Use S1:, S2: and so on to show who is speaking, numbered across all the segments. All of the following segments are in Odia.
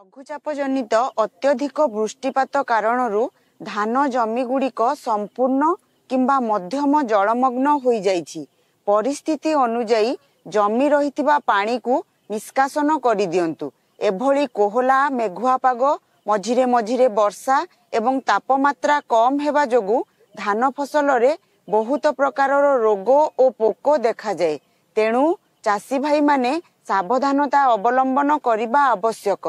S1: লঘুচাপ জনিত অত্যধিক বৃষ্টিপাত কারণর ধান জমিগুড়িক সম্পূর্ণ কিংবা মধ্যম জলমগ্ন হয়ে যাই পরিস্থিতি অনুযায়ী জমি রয়েছে পাকে নিষ্কাশন করে দিও এভাবে কোহলা মেঘুয়া পাগ মঝিরে মঝিরে বর্ষা এবং তাপমাত্রা কম হওয়া যোগু ধান ফসলের বহুত প্রকার রোগ ও পোক দেখা যায় তেণু চাষী ভাই মানে সাবধানতা অবলম্বন করা আবশ্যক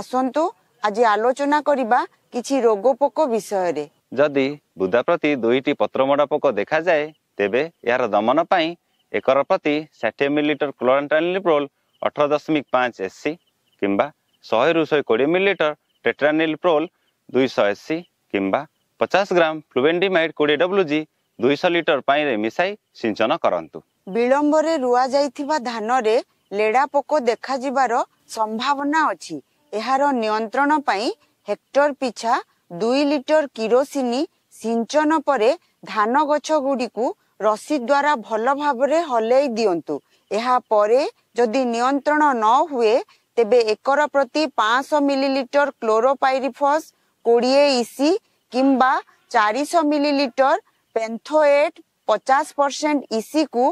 S1: ଆସନ୍ତୁ ଆଜି ଆଲୋଚନା କରିବା କିଛି ରୋଗ ପୋକ ବିଷୟରେ
S2: ଯଦି ବୁଦା ପ୍ରତି ଦୁଇଟି ପତ୍ରମଡ଼ା ପୋକ ଦେଖାଯାଏ ତେବେ ଏହାର ଦମନ ପାଇଁ ଏକର ପ୍ରତି ଷାଠିଏ ମିଲିଲିଟର କ୍ଲୋରାଣ୍ଟାନିପ୍ରୋଲ ଅଠର ଦଶମିକ ପାଞ୍ଚ ଏସ୍ ସି କିମ୍ବା ଶହେରୁ ଶହେ କୋଡ଼ିଏ ମିଲିଲିଟର ଟେଟ୍ରାନିଲିପ୍ରୋଲ ଦୁଇଶହ ଏସ୍ ସି କିମ୍ବା ପଚାଶ ଗ୍ରାମ ଫ୍ଲୁବେଣ୍ଡିମାଇଡ଼ କୋଡ଼ିଏ ଡବ୍ଲ୍ୟୁ ଜି ଦୁଇଶହ ଲିଟର ପାଣିରେ ମିଶାଇ ସିଞ୍ଚନ କରନ୍ତୁ
S1: ବିଳମ୍ବରେ ରୁଆ ଯାଇଥିବା ଧାନରେ ଲେଡ଼ା ପୋକ ଦେଖାଯିବାର ସମ୍ଭାବନା ଅଛି ଏହାର ନିୟନ୍ତ୍ରଣ ପାଇଁ ହେକ୍ଟର ପିଛା ଦୁଇ ଲିଟର କିରୋସିନି ସିଞ୍ଚନ ପରେ ଧାନ ଗଛଗୁଡ଼ିକୁ ରସି ଦ୍ୱାରା ଭଲ ଭାବରେ ହଲେଇ ଦିଅନ୍ତୁ ଏହାପରେ ଯଦି ନିୟନ୍ତ୍ରଣ ନ ହୁଏ ତେବେ ଏକର ପ୍ରତି ପାଞ୍ଚଶହ ମିଲିଲିଟର କ୍ଲୋରୋପାଇରିଫସ୍ କୋଡ଼ିଏ ଇସି କିମ୍ବା ଚାରିଶହ ମିଲିଲିଟର ପେନ୍ଥୋଏଟ୍ ପଚାଶ ପରସେଣ୍ଟ ଇସିକୁ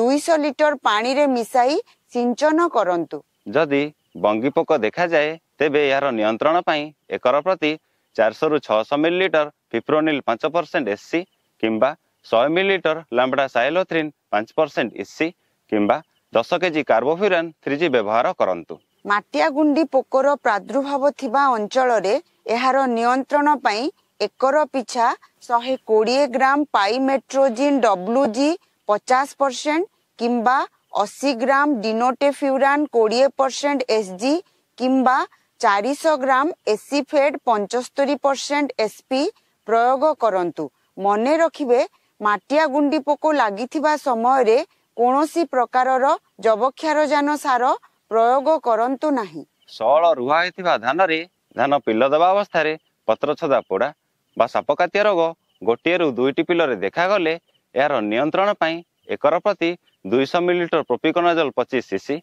S1: ଦୁଇଶହ ଲିଟର ପାଣିରେ ମିଶାଇ ସିଞ୍ଚନ କରନ୍ତୁ
S2: ଯଦି ବଙ୍ଗିପୋକ ଦେଖାଯାଏ ତେବେ ଏହାର ନିୟନ୍ତ୍ରଣ ପାଇଁ ଏକର ପ୍ରତି ଚାରିଶହରୁ ଛଅଶହ ମିଲିଲିଟର ଫିପ୍ରୋନିଲ୍ ପାଞ୍ଚ ପରସେଣ୍ଟ ଏସ୍ସି କିମ୍ବା ଶହେ ମିଲି ଲିଟର ଲାମ୍ବଡ଼ା ସାଇଲୋଥ୍ରିନ୍ ପାଞ୍ଚ ପରସେଣ୍ଟ ଇସି କିମ୍ବା ଦଶ କେଜି କାର୍ବୋଫିରାନ୍ ଥ୍ରୀ ଜି ବ୍ୟବହାର କରନ୍ତୁ
S1: ମାଟିଆ ଗୁଣ୍ଡି ପୋକର ପ୍ରାଦୁର୍ଭାବ ଥିବା ଅଞ୍ଚଳରେ ଏହାର ନିୟନ୍ତ୍ରଣ ପାଇଁ ଏକର ପିଛା ଶହେ କୋଡ଼ିଏ ଗ୍ରାମ ପାଇମେଟ୍ରୋଜିନ୍ ଡବ୍ଲୁ ଜି ପଚାଶ ପରସେଣ୍ଟ କିମ୍ବା ଅଶୀ ଗ୍ରାମ ଡିନୋଟେ ଫ୍ୟୁରାନ୍ କୋଡ଼ିଏ ପରସେଣ୍ଟ ଏସ୍ ଜି କିମ୍ବା ଚାରିଶହ ଗ୍ରାମ ଏସିଫେଡ୍ ପଞ୍ଚସ୍ତରି ପରସେଣ୍ଟ ଏସ୍ ପି ପ୍ରୟୋଗ କରନ୍ତୁ ମନେ ରଖିବେ ମାଟିଆ ଗୁଣ୍ଡି ପୋକ ଲାଗିଥିବା ସମୟରେ କୌଣସି ପ୍ରକାରର ଯବକ୍ଷାରଜାନ ସାର ପ୍ରୟୋଗ କରନ୍ତୁ ନାହିଁ
S2: ସରଳ ରୁହା ହୋଇଥିବା ଧାନରେ ଧାନ ପିଲ ଦେବା ଅବସ୍ଥାରେ ପତ୍ରଛଦା ପୋଡ଼ା ବା ସାପକାତିଆ ରୋଗ ଗୋଟିଏରୁ ଦୁଇଟି ପିଲରେ ଦେଖାଗଲେ ଏହାର ନିୟନ୍ତ୍ରଣ ପାଇଁ ଏକର ପ୍ରତି ଦୁଇଶହ ମିଲିଲିଟର ପ୍ରୋପିକୋନାଜଲ ପଚିଶ ଇସି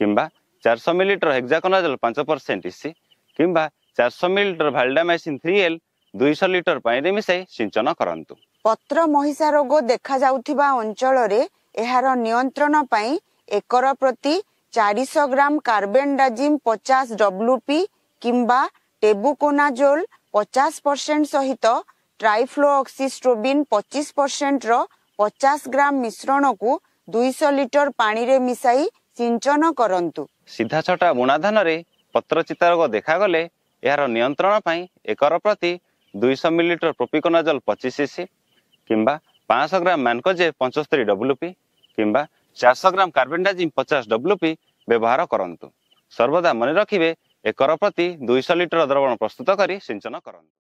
S2: କିମ୍ବା ଚାରିଶହ ମିଲିଲିଟର ହେକ୍ଜାକୋନାଜଲ ପାଞ୍ଚ ପରସେଣ୍ଟ ଇସି କିମ୍ବା ଚାରିଶହ ମିଲିଲିଟର ଭାଲଡାମାଇସିନ୍ ଥ୍ରୀ ଏଲ୍ ଦୁଇଶହ ଲିଟର ପାଣିରେ ମିଶାଇ ସିଞ୍ଚନ କରନ୍ତୁ
S1: ପତ୍ର ମହିଷା ରୋଗ ଦେଖାଯାଉଥିବା ଅଞ୍ଚଳରେ ଏହାର ନିୟନ୍ତ୍ରଣ ପାଇଁ ଏକର ପ୍ରତି ଚାରିଶହ ଗ୍ରାମ କାର୍ବେଣ୍ଡାଜିମ୍ ପଚାଶ ଡବ୍ଲୁ ପି କିମ୍ବା ଟେବୁକୋନାଜୋଲ ପଚାଶ ପରସେଣ୍ଟ ସହିତ ଟ୍ରାଇଫ୍ଲୋ ଅକ୍ସିଷ୍ଟ୍ରୋବିନ୍ ପଚିଶ ପରସେଣ୍ଟର ପଚାଶ ଗ୍ରାମ ମିଶ୍ରଣକୁ ଦୁଇଶହ ଲିଟର ପାଣିରେ ମିଶାଇ ସିଞ୍ଚନ କରନ୍ତୁ
S2: ସିଧା ଛଟା ବୁଣାଧାନରେ ପତ୍ର ପତ୍ରଚିତା ରୋଗ ଦେଖାଗଲେ ଏହାର ନିୟନ୍ତ୍ରଣ ପାଇଁ ଏକର ପ୍ରତି ଦୁଇଶହ ମିଲି ମିଲିଲିଟର ପ୍ରୋପିକୋନାଜଲ ପଚିଶ ସିସି କିମ୍ବା ପାଞ୍ଚଶହ ଗ୍ରାମ ମ୍ୟାନକୋଜେ ପଞ୍ଚସ୍ତରୀ ଡବ୍ଲୁ ପି କିମ୍ବା ଚାରିଶହ ଗ୍ରାମ କାର୍ବେଣ୍ଡାଜିମ୍ ପଚାଶ ଡବ୍ଲୁ ପି ବ୍ୟବହାର କରନ୍ତୁ ସର୍ବଦା ମନେ ରଖିବେ ଏକର
S1: ପ୍ରତି ଦୁଇଶହ ଲିଟର ଦ୍ରବଣ ପ୍ରସ୍ତୁତ କରି ସିଞ୍ଚନ କରନ୍ତୁ